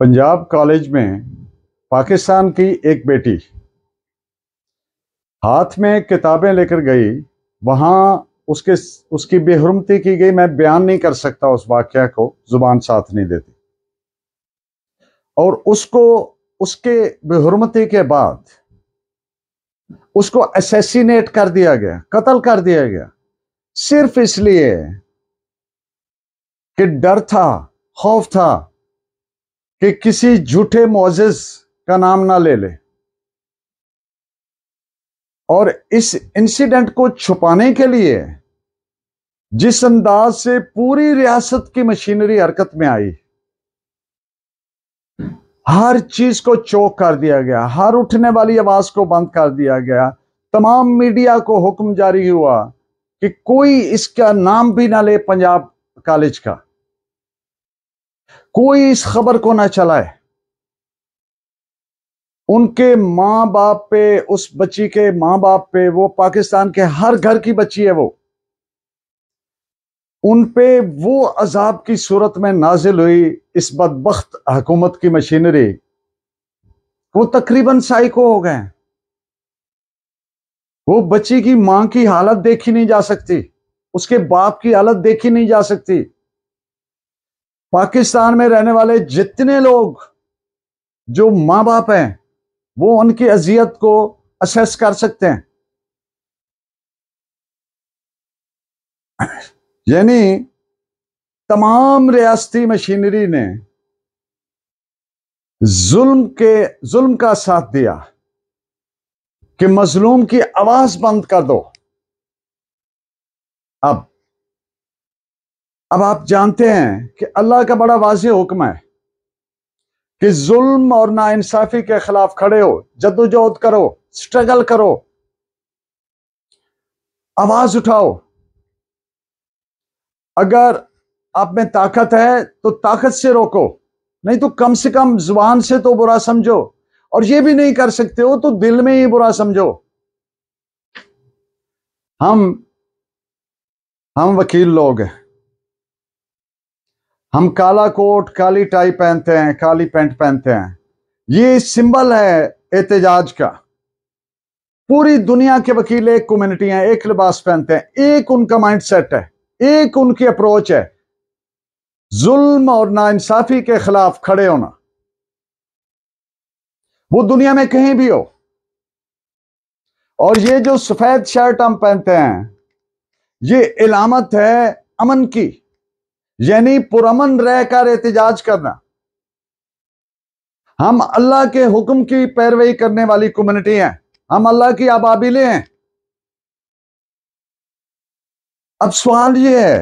Punjab college में पाकिस्तान की एक बेटी हाथ में किताबें लेकर गई वहाँ उसके उसकी बेहरमती की गई मैं बयान नहीं कर सकता उस वाक्य को जुबान साथ नहीं देती और उसको उसके बेहरमती के बाद उसको असेसिनेट कर दिया गया कत्ल कर दिया गया सिर्फ इसलिए कि डर था खौफ था कि किसी झूठे मोजेस का नाम ना ले ले और इस इंसिडेंट को छुपाने के लिए जिस अंदाज से पूरी रियासत की मशीनरी हरकत में आई हर चीज को चौक कर दिया गया हर उठने वाली आवाज को बंद कर दिया गया तमाम मीडिया को हुक्म जारी हुआ कि कोई इसका नाम भी ना ले पंजाब कॉलेज का कोई इस खबर को ना चलाए उनके मां बाप पे उस बच्ची के मां बाप पे वो पाकिस्तान के हर घर की बच्ची है वो उन पे वो अजाब की सूरत में नाजिल हुई इस बदबخت हुकूमत की मशीनरी वो तकरीबन साइको हो गए वो बच्ची की मां की हालत देखी नहीं जा सकती उसके बाप की हालत देखी नहीं जा सकती पाकिस्तान में रहने वाले जितने लोग जो माँ बाप हैं वो उनकी अजियत को असेस कर सकते हैं यानी तमाम रियासती मशीनरी ने जुल्म के जुल्म का साथ दिया कि मजलूम की आवाज बंद कर दो अब अब आप जानते हैं कि अल्लाह का बड़ा वाज हुक्म है कि जुल्म और नाइंसाफी के खिलाफ खड़े हो जद्दोजहद करो स्ट्रगल करो आवाज उठाओ अगर आप में ताकत है तो ताकत से रोको नहीं तो कम से कम जुबान से तो बुरा समझो और ये भी नहीं कर सकते हो तो दिल में ही बुरा समझो हम हम वकील लोग हैं हम काला कोट काली टाई पहनते हैं काली पैंट पहनते हैं ये सिंबल है एहतजाज का पूरी दुनिया के वकील एक कम्युनिटी हैं एक लिबास पहनते हैं एक उनका माइंड सेट है एक उनकी अप्रोच है जुल्म और नाइंसाफी के खिलाफ खड़े होना वो दुनिया में कहीं भी हो और ये जो सफेद शर्ट हम पहनते हैं ये इलामत है अमन की यानी पुरमन रहकर एहतजाज करना हम अल्लाह के हुक्म की पैरवी करने वाली कम्युनिटी हैं हम अल्लाह की आबाबिले हैं अब सवाल यह है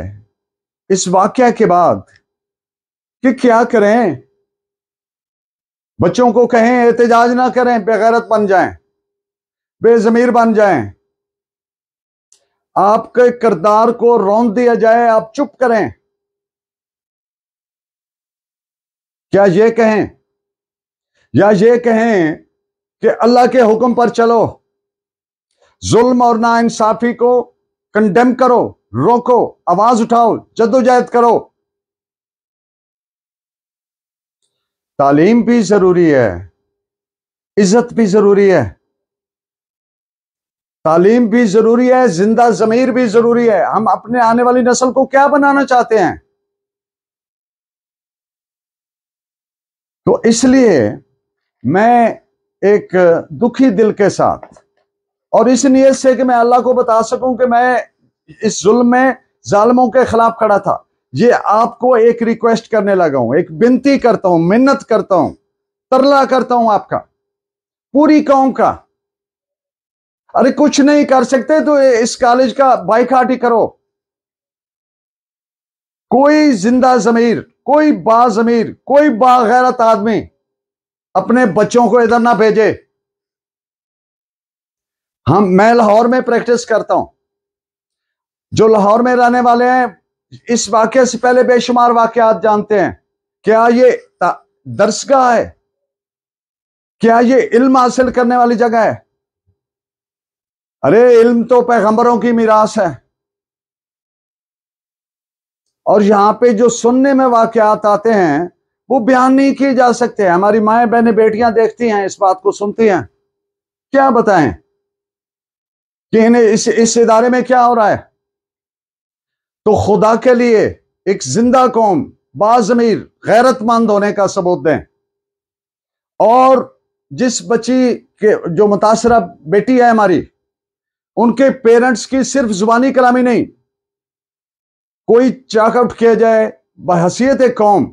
इस वाक्य के बाद कि क्या करें बच्चों को कहें एहतजाज ना करें बेगैरत बन जाएं बेजमीर बन जाएं आपके किरदार को रौन दिया जाए आप चुप करें क्या ये कहें या ये कहें कि अल्लाह के हुक्म पर चलो जुल्म और नाइंसाफी को कंडेम करो रोको आवाज उठाओ जद्दोजहद करो तालीम भी जरूरी है इज्जत भी जरूरी है तालीम भी जरूरी है जिंदा जमीर भी जरूरी है हम अपने आने वाली नस्ल को क्या बनाना चाहते हैं तो इसलिए मैं एक दुखी दिल के साथ और इस नीयत से कि मैं अल्लाह को बता सकूं कि मैं इस जुल्म में जालमों के खिलाफ खड़ा था ये आपको एक रिक्वेस्ट करने लगा हूं एक विनती करता हूं मिन्नत करता हूं तरला करता हूं आपका पूरी कौम का अरे कुछ नहीं कर सकते तो इस कॉलेज का बाइकाट ही करो कोई जिंदा जमीर कोई बाजमीर कोई बागैरत आदमी अपने बच्चों को इधर ना भेजे हम मैं लाहौर में प्रैक्टिस करता हूं जो लाहौर में रहने वाले हैं इस वाक्य से पहले बेशुमार वाकत जानते हैं क्या ये दर्शगा है क्या ये इल्म हासिल करने वाली जगह है अरे इल्म तो पैगंबरों की मीरास है और यहाँ पे जो सुनने में वाकयात आते हैं वो बयान नहीं किए जा सकते हमारी माए बहने बेटियां देखती हैं इस बात को सुनती हैं क्या बताएं कि इन्हें इस इस इदारे में क्या हो रहा है तो खुदा के लिए एक जिंदा कौम बाजमीर गैरतमंद होने का सबूत दें और जिस बच्ची के जो मुतासरा बेटी है हमारी उनके पेरेंट्स की सिर्फ जुबानी कलामी नहीं कोई चेकआउट किया जाए बहसीत कौम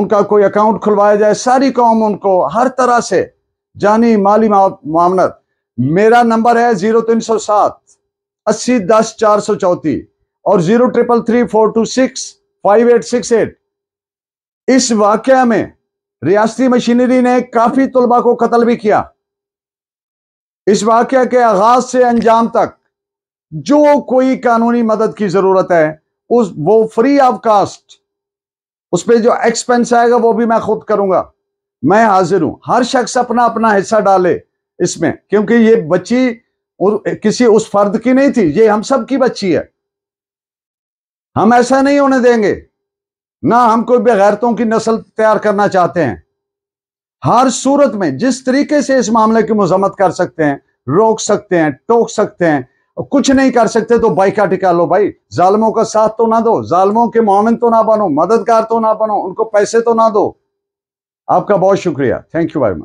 उनका कोई अकाउंट खुलवाया जाए सारी कौम उनको हर तरह से जानी माली मामला मेरा नंबर है जीरो तीन सौ सात अस्सी दस चार सौ चौथी और zero triple three four two six five eight six eight इस वाक्य में रियासती मशीनरी ने काफ़ी तलबा को कत्ल भी किया इस वाक्य के आगाज से अंजाम तक जो कोई कानूनी मदद की ज़रूरत है उस वो फ्री ऑफ कास्ट उस पर जो एक्सपेंस आएगा वो भी मैं खुद करूंगा मैं हाजिर हूं हर शख्स अपना अपना हिस्सा डाले इसमें क्योंकि ये बच्ची और किसी उस फर्द की नहीं थी ये हम सब की बच्ची है हम ऐसा नहीं होने देंगे ना हम कोई बेगैरतों की नस्ल तैयार करना चाहते हैं हर सूरत में जिस तरीके से इस मामले की मजम्मत कर सकते हैं रोक सकते हैं टोक सकते हैं कुछ नहीं कर सकते तो बाइका टिका लो भाई जालमों का साथ तो ना दो जालमों के मोमिन तो ना बनो मददगार तो ना बनो उनको पैसे तो ना दो आपका बहुत शुक्रिया थैंक यू वेरी मच